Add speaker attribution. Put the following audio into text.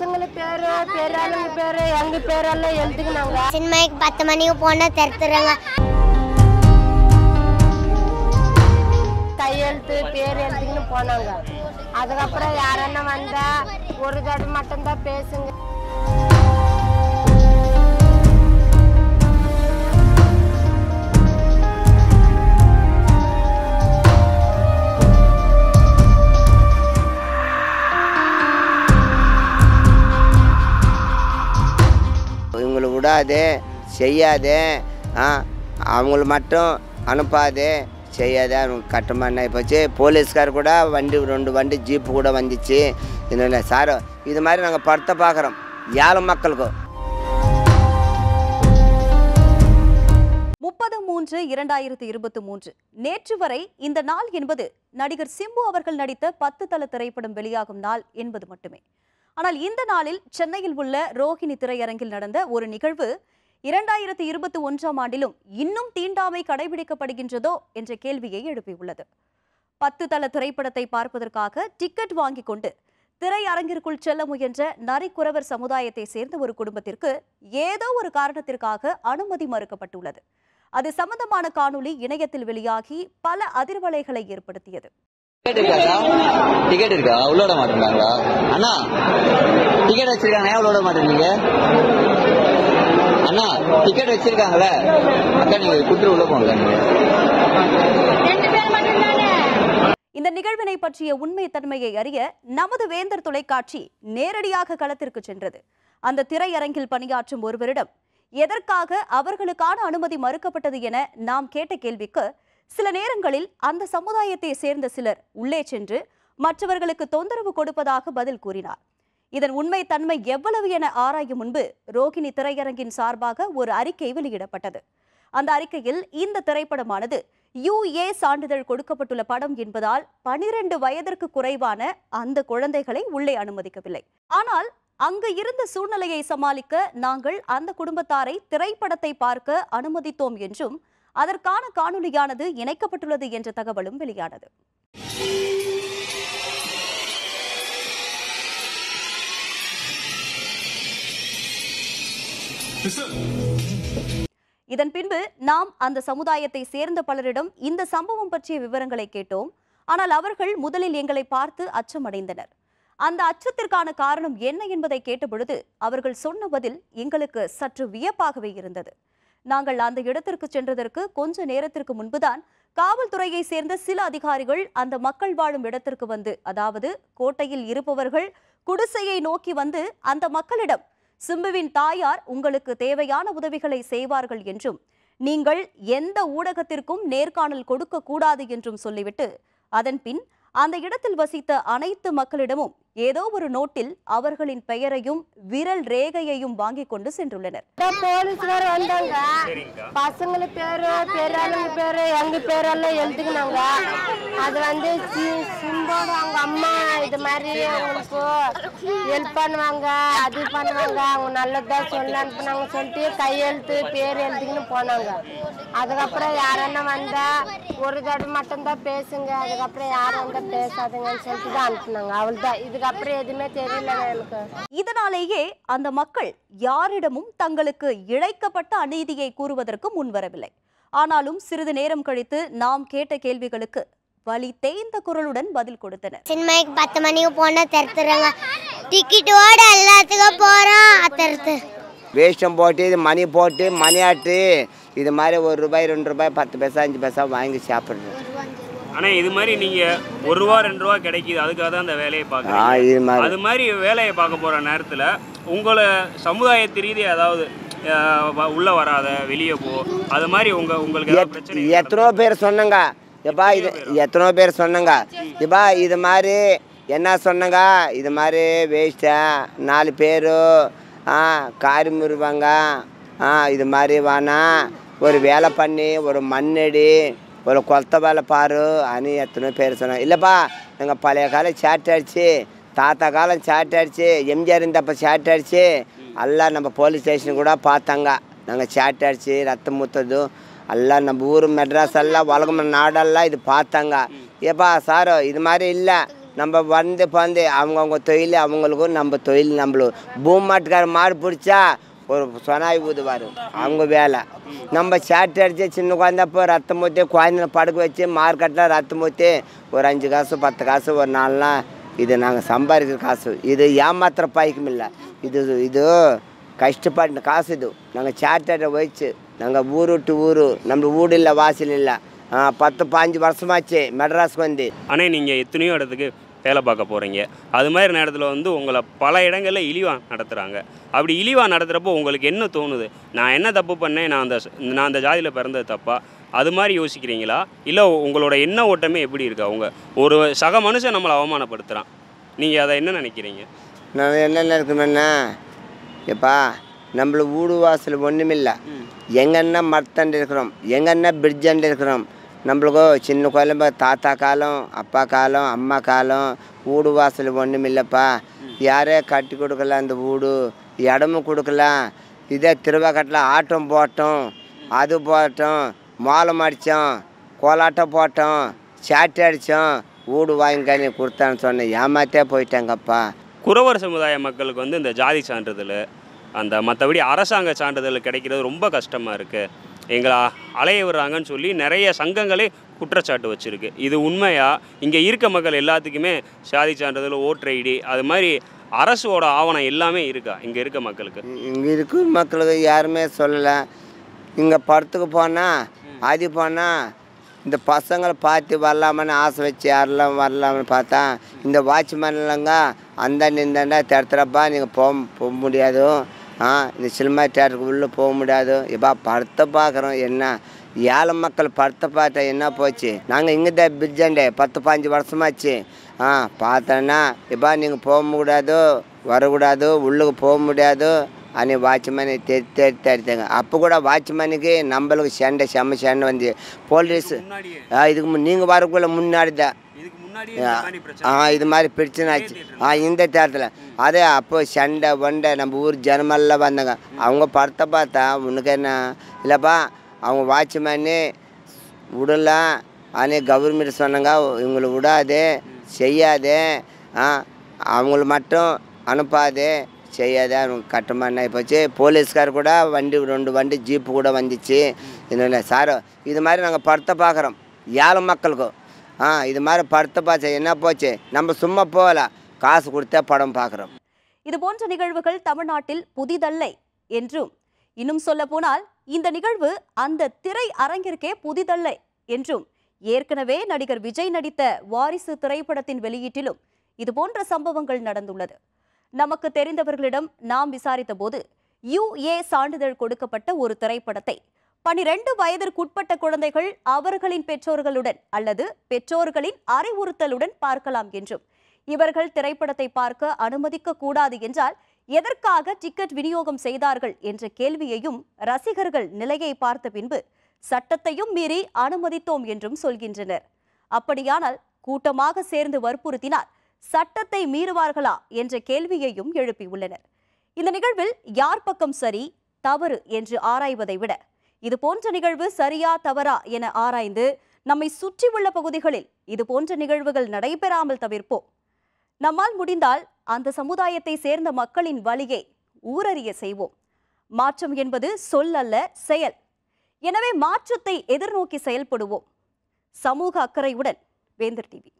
Speaker 1: பசங்கள பேரு பேராளுங்க பேரு எங்க பேரெல்லாம் எழுதுக்குனாங்க சினிமாக்கு பத்து மணிக்கு போனா திறத்துறாங்க கையெழுத்து பேர் எழுத்துக்குன்னு போனாங்க அதுக்கப்புறம் யாரன்னா வந்தா ஒரு தடவை மட்டும்தான் பேசுங்க சொல்லாது செய்யாது அவங்கள மட்டும் அனுப்பாது செய்யாதே அவங்களுக்கு கட்டமாக போச்சு போலீஸ்கார் கூட வண்டி ரெண்டு வண்டி ஜீப்பு கூட வந்துச்சு இல்லை சார் இது மாதிரி நாங்கள் படுத்த பார்க்குறோம் ஏழை மக்களுக்கு
Speaker 2: முப்பது மூன்று இரண்டாயிரத்தி இருபத்தி மூன்று நேற்று வரை இந்த நாள் என்பது நடிகர் சிம்பு அவர்கள் நடித்த பத்து தள திரைப்படம் வெளியாகும் நாள் என்பது மட்டுமே ஆனால் இந்த நாளில் சென்னையில் உள்ள ரோஹிணி திரையரங்கில் நடந்த ஒரு நிகழ்வு இரண்டாயிரத்தி இருபத்தி ஒன்றாம் ஆண்டிலும் இன்னும் தீண்டாமை கடைபிடிக்கப்படுகின்றதோ என்ற கேள்வியை எழுப்பியுள்ளது பத்து தள திரைப்படத்தை பார்ப்பதற்காக டிக்கெட் வாங்கி கொண்டு திரையரங்கிற்குள் செல்ல முயன்ற நரிக்குறவர் சமுதாயத்தை சேர்ந்த ஒரு குடும்பத்திற்கு ஏதோ ஒரு காரணத்திற்காக அனுமதி மறுக்கப்பட்டுள்ளது அது சம்பந்தமான காணொலி இணையத்தில் வெளியாகி பல அதிர்வலைகளை ஏற்படுத்தியது டிக்கெட்
Speaker 1: டிக்கெட் இருக்கா உள்ள விட அண்ணா டிக்கெட் வச்சிருக்காங்க ஏன் உள்ள விட அண்ணா டிக்கெட் வச்சிருக்காங்களே அக்கா நீங்க உள்ள போங்க
Speaker 2: இந்த நிகழ்வினை பற்றிய உண்மை தன்மையை அறிய நமது வேந்தர் தொலைக்காட்சி நேரடியாக களத்திற்கு சென்றது அந்த திரையரங்கில் பணியாற்றும் ஒருவரிடம் எதற்காக அவர்களுக்கான அனுமதி மறுக்கப்பட்டது என நாம் கேட்ட கேள்விக்கு சில நேரங்களில் அந்த சமுதாயத்தை சேர்ந்த சிலர் உள்ளே சென்று மற்றவர்களுக்கு தொந்தரவு கொடுப்பதாக பதில் கூறினார் இதன் உண்மை தன்மை எவ்வளவு என ஆராயும் முன்பு ரோகிணி திரையரங்கின் சார்பாக ஒரு அறிக்கை வெளியிடப்பட்டது அந்த அறிக்கையில் இந்த திரைப்படமானது யுஏ சான்றிதழ் கொடுக்கப்பட்டுள்ள படம் என்பதால் பனிரெண்டு வயதிற்கு குறைவான அந்த குழந்தைகளை உள்ளே அனுமதிக்கவில்லை ஆனால் அங்கு இருந்த சூழ்நிலையை சமாளிக்க நாங்கள் அந்த குடும்பத்தாரை திரைப்படத்தை பார்க்க அனுமதித்தோம் என்றும் அதற்கான காணொலியானது இணைக்கப்பட்டுள்ளது என்ற தகவலும் வெளியானது இதன் பின்பு நாம் அந்த சமுதாயத்தை சேர்ந்த பலரிடம் இந்த சம்பவம் பற்றிய விவரங்களை கேட்டோம் ஆனால் அவர்கள் முதலில் எங்களை பார்த்து அச்சமடைந்தனர் அந்த அச்சத்திற்கான காரணம் என்ன என்பதை கேட்டபொழுது அவர்கள் சொன்ன பதில் எங்களுக்கு சற்று வியப்பாகவே இருந்தது நாங்கள் அந்த இடத்திற்கு சென்றதற்கு கொஞ்ச நேரத்திற்கு முன்புதான் காவல்துறையை சேர்ந்த சில அதிகாரிகள் அந்த மக்கள் வாழும் இடத்திற்கு வந்து அதாவது கோட்டையில் இருப்பவர்கள் குடிசையை நோக்கி வந்து அந்த மக்களிடம் சிம்புவின் தாயார் உங்களுக்கு தேவையான உதவிகளை செய்வார்கள் என்றும் நீங்கள் எந்த ஊடகத்திற்கும் நேர்காணல் கொடுக்க கூடாது என்றும் சொல்லிவிட்டு அதன் பின் அந்த இடத்தில் வசித்த அனைத்து மக்களிடமும் ஏதோ ஒரு நோட்டில் அவர்களின் பெயரையும் விரல் ரேகையையும் வாங்கி கொண்டு சென்றுள்ளனர்
Speaker 1: வந்தாங்க பேரெல்லாம் அது வந்து அவங்க அம்மா இது மாதிரி ஹெல்ப் பண்ணுவாங்க அது பண்ணுவாங்க அவங்க சொல்லிட்டு கையெழுத்து பேர் எழுதுக்குன்னு போனாங்க அதுக்கப்புறம் யாரென்ன வந்தால் ஒரு தடவை மட்டும்தான் பேசுங்க அதுக்கப்புறம் யாரும் வந்தா பேசாதுங்கன்னு சொல்லிட்டு தான் அனுப்புனாங்க அவள்தான் தான் இதுக்கப்புறம் எதுவுமே தெரியல எனக்கு
Speaker 2: இதனாலேயே அந்த மக்கள் யாரிடமும் தங்களுக்கு இழைக்கப்பட்ட அநீதியை கூறுவதற்கு முன்வரவில்லை ஆனாலும் சிறிது நேரம் கழித்து நாம் கேட்ட கேள்விகளுக்கு வலி தேய்ந்த குரலுடன் பதில் கொடுத்தனர் சினிமாக்கு பத்து மணிக்கு போனா தருத்துறாங்க டிக்கெட்டோட எல்லாத்துக்கும்
Speaker 3: போறோம் தருத்து
Speaker 1: வேஷம் போட்டு மணி போட்டு மணியாட்டு இது மாதிரி ஒரு ரூபாய் ரெண்டு ரூபாய் பத்து பைசா அஞ்சு பைசா வாங்கி சாப்பிட்றோம்
Speaker 3: ஆனால் இது மாதிரி நீங்கள் ஒரு ரூபா ரெண்டு ரூபா கிடைக்கிது அதுக்காக தான் அந்த வேலையை பார்க்குறோம் இது மாதிரி அது மாதிரி வேலையை பார்க்க போகிற நேரத்தில் உங்களை சமுதாயத்து ரீதியாக ஏதாவது உள்ளே வராத வெளியே போ அது மாதிரி உங்கள் உங்களுக்கு
Speaker 1: எத்தனோ பேர் சொன்னங்க எப்பா இது எத்தனோ பேர் சொன்னங்க எப்பா இது மாதிரி என்ன சொன்னங்க இது மாதிரி வேஸ்ட்டா நாலு பேர் காரி முருவாங்க இது மாதிரி வானா ஒரு வேலை பண்ணி ஒரு மண்ணடி ஒரு கொத்த வேலை பாரு அணி எத்தனை பேர் சொன்னாங்க இல்லைப்பா நாங்கள் பழைய காலம் சேட் அடிச்சு தாத்தா காலம் சேட் அடிச்சு எம்ஜிஆர் இருந்தப்போ சேட் அடிச்சு எல்லாம் நம்ம போலீஸ் ஸ்டேஷன் கூட பார்த்தாங்க நாங்கள் சேட் அடிச்சு ரத்தம் முத்தது எல்லாம் நம்ம ஊர் மெட்ராஸ் எல்லாம் உலகம் நாடெல்லாம் இது பார்த்தாங்க ஏப்பா சாரோ இது மாதிரி இல்லை நம்ம வந்து பந்து அவங்கவுங்க தொழில் அவங்களுக்கும் நம்ம தொழில் நம்மளும் பூமாட்டுக்கார மாடு பிடிச்சா ஒரு சொனாய் ஊதுவார் அவங்க வேலை நம்ம சேட்டை அடித்து சின்ன குழந்தப்போ ரத்தம் ஊற்றி குழந்தைங்களை படுக்க வச்சு மார்க்கெட்டில் ரத்தம் ஊற்றி ஒரு அஞ்சு காசு பத்து காசு ஒரு நாள்லாம் இது நாங்கள் சம்பாதிக்கிற காசு இது ஏமாத்துற பாய்க்கும் இல்லை இது இது கஷ்டப்பட்ட காசு இது நாங்கள் சேட்டை வச்சு நாங்கள் ஊர் விட்டு ஊர் நம்ம வீடு இல்லை வாசல் இல்லை பத்து பாஞ்சு வருஷமாச்சு மெட்ராஸ்க்கு வந்து
Speaker 3: ஆனால் நீங்கள் எத்தனையோ இடத்துக்கு வேலை பார்க்க போகிறீங்க அது மாதிரி நேரத்தில் வந்து உங்களை பல இடங்களில் இழிவாக நடத்துகிறாங்க அப்படி இழிவாக நடத்துகிறப்போ உங்களுக்கு என்ன தோணுது நான் என்ன தப்பு பண்ணேன் நான் அந்த நான் அந்த ஜாதியில் பிறந்தது தப்பா அது மாதிரி யோசிக்கிறீங்களா இல்லை உங்களோட எண்ண ஓட்டமே எப்படி இருக்கு அவங்க ஒரு சக மனுஷன் நம்மளை அவமானப்படுத்துகிறான் நீங்கள் அதை என்ன நினைக்கிறீங்க
Speaker 1: நான் என்ன நினைக்கணும்னா எப்பா நம்மள வீடு வாசல் ஒன்றுமில்லை எங்கன்னா மரத்தாண்டு இருக்கிறோம் எங்கன்னா பிரிட்ஜாண்டு இருக்கிறோம் நம்மளுக்கு சின்ன குழம்பு தாத்தா காலம் அப்பா காலம் அம்மா காலம் வீடு வாசல் ஒன்றும் இல்லைப்பா யாரே கட்டி கொடுக்கல அந்த வீடு இடமும் கொடுக்கல இதே திருவாக்கட்டில் ஆட்டம் போட்டோம் அது போட்டோம் மாலம் அடித்தோம் கோலாட்டம் போட்டோம் சாட்டி அடித்தோம் வீடு வாங்கிக்கானே கொடுத்தான்னு சொன்னேன் ஏமாத்தே போயிட்டேங்கப்பா
Speaker 3: குறவர் சமுதாய மக்களுக்கு வந்து இந்த ஜாதி சான்றிதழ் அந்த மற்றபடி அரசாங்க சான்றிதழ் கிடைக்கிறது ரொம்ப கஷ்டமாக இருக்குது எங்களை அலைய விடுறாங்கன்னு சொல்லி நிறைய சங்கங்களே குற்றச்சாட்டு வச்சுருக்கு இது உண்மையாக இங்கே இருக்க மக்கள் எல்லாத்துக்குமே சாதி சான்றிதழ் ஓட்டர் ஐடி அது மாதிரி அரசோட ஆவணம் எல்லாமே இருக்கா இங்கே இருக்க மக்களுக்கு
Speaker 1: இங்கே இருக்க மக்களுக்கு யாருமே சொல்லலை இங்கே படத்துக்கு போனால் அது போனால் இந்த பசங்களை பார்த்து வரலாமான்னு ஆசை வச்சு யாரெல்லாம் வரலாம்னு பார்த்தா இந்த வாட்ச்மேன்லங்க அந்த இந்தாண்டா தடுத்துறப்பா நீங்கள் போக போக முடியாதும் இந்த சினிமா தேட்டருக்கு உள்ளே போக முடியாது இப்போ படத்தை பார்க்குறோம் என்ன ஏழை மக்கள் படத்தை பார்த்தா என்ன போச்சு நாங்கள் இங்கே தான் பிரிட்ஜாண்டே பத்து பாஞ்சு வருஷமாச்சு ஆ பார்த்தோன்னா இப்போ நீங்கள் போக கூடாது வரக்கூடாது உள்ளுக்கு போக முடியாது தேடி தேடி தேடித்தாங்க அப்போ கூட வாட்ச்மேனுக்கு நம்மளுக்கு சண்டை செம்ம சண்டை வந்து போலீஸ் இதுக்கு நீங்கள் வரக்குள்ள முன்னாடி தான் ஆ இது மாதிரி பிரச்சனை ஆச்சு ஆ இந்த தேட்டரில் அதே அப்போ சண்டை வண்டை நம்ம ஊர் ஜனமெல்லாம் வந்தாங்க அவங்க படத்தை பார்த்தா உனக்கு என்ன இல்லைப்பா அவங்க வாட்ச்மேனு விடலாம் அதே கவர்மெண்ட் சொன்னாங்க இவங்களை விடாது செய்யாதே ஆ அவங்கள மட்டும் அனுப்பாதே செய்யாத அவங்க கட்டமான போச்சு போலீஸ்கார் கூட வண்டி ரெண்டு வண்டி ஜீப்பு கூட வந்துச்சு என்னென்ன சார் இது மாதிரி நாங்கள் படத்தை பார்க்குறோம் ஏழை மக்களுக்கும் ஆ இது மாதிரி படத்தை பாச்சு என்ன போச்சு நம்ம சும்மா போகல காசு கொடுத்தா படம் பார்க்குறோம்
Speaker 2: இது போன்ற நிகழ்வுகள் தமிழ்நாட்டில் புதிதல்லை என்றும் இன்னும் சொல்ல போனால் இந்த நிகழ்வு அந்த திரை அரங்கிற்கே புதிதல்லை என்றும் ஏற்கனவே நடிகர் விஜய் நடித்த வாரிசு திரைப்படத்தின் வெளியீட்டிலும் இது போன்ற சம்பவங்கள் நடந்துள்ளது நமக்கு தெரிந்தவர்களிடம் நாம் விசாரித்த போது யுஏ சான்றிதழ் கொடுக்கப்பட்ட ஒரு திரைப்படத்தை பனிரெண்டு வயதிற்குட்பட்ட குழந்தைகள் அவர்களின் பெற்றோர்களுடன் அல்லது பெற்றோர்களின் அறிவுறுத்தலுடன் பார்க்கலாம் என்றும் இவர்கள் திரைப்படத்தை பார்க்க அனுமதிக்க கூடாது என்றால் எதற்காக டிக்கெட் விநியோகம் செய்தார்கள் என்ற கேள்வியையும் ரசிகர்கள் நிலையை பார்த்த பின்பு சட்டத்தையும் மீறி அனுமதித்தோம் என்றும் சொல்கின்றனர் அப்படியானால் கூட்டமாக சேர்ந்து வற்புறுத்தினால் சட்டத்தை மீறுவார்களா என்ற கேள்வியையும் எழுப்பியுள்ளனர் இந்த நிகழ்வில் யார் பக்கம் சரி தவறு என்று ஆராய்வதை விட இது போன்ற நிகழ்வு சரியா தவறா என ஆராய்ந்து நம்மை சுற்றி உள்ள பகுதிகளில் இது போன்ற நிகழ்வுகள் நடைபெறாமல் தவிர்ப்போம் நம்மால் முடிந்தால் அந்த சமுதாயத்தை சேர்ந்த மக்களின் வழியை ஊரறிய செய்வோம் மாற்றம் என்பது சொல் அல்ல செயல் எனவே மாற்றத்தை எதிர்நோக்கி செயல்படுவோம் சமூக அக்கறையுடன் வேந்தர் டிவி